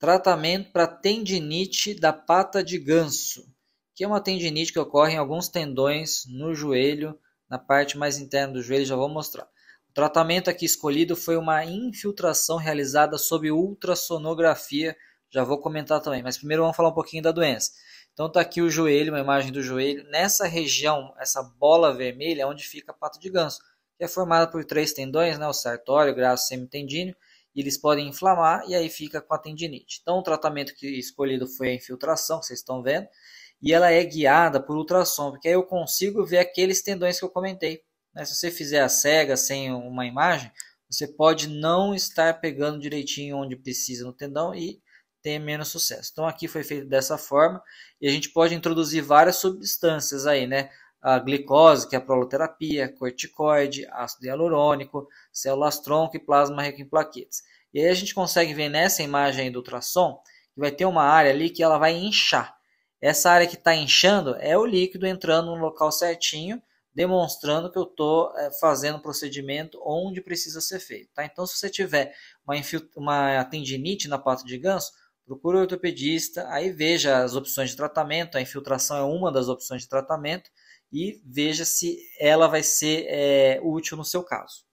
Tratamento para tendinite da pata de ganso, que é uma tendinite que ocorre em alguns tendões no joelho, na parte mais interna do joelho, já vou mostrar. O tratamento aqui escolhido foi uma infiltração realizada sob ultrassonografia, já vou comentar também, mas primeiro vamos falar um pouquinho da doença. Então está aqui o joelho, uma imagem do joelho. Nessa região, essa bola vermelha é onde fica a pata de ganso, que é formada por três tendões, né, o sartório, o graço semitendíneo, e eles podem inflamar e aí fica com a tendinite. Então o tratamento que escolhido foi a infiltração, que vocês estão vendo, e ela é guiada por ultrassom, porque aí eu consigo ver aqueles tendões que eu comentei. Né? Se você fizer a cega sem uma imagem, você pode não estar pegando direitinho onde precisa no tendão e ter menos sucesso. Então aqui foi feito dessa forma e a gente pode introduzir várias substâncias aí, né? a glicose, que é a proloterapia, corticoide, ácido hialurônico, células-tronco e plasma rico em plaquetes. E aí a gente consegue ver nessa imagem do ultrassom que vai ter uma área ali que ela vai inchar. Essa área que está inchando é o líquido entrando no local certinho, demonstrando que eu estou eh, fazendo o procedimento onde precisa ser feito. Tá? Então, se você tiver uma, uma tendinite na pata de ganso, procure o ortopedista, aí veja as opções de tratamento. A infiltração é uma das opções de tratamento e veja se ela vai ser é, útil no seu caso.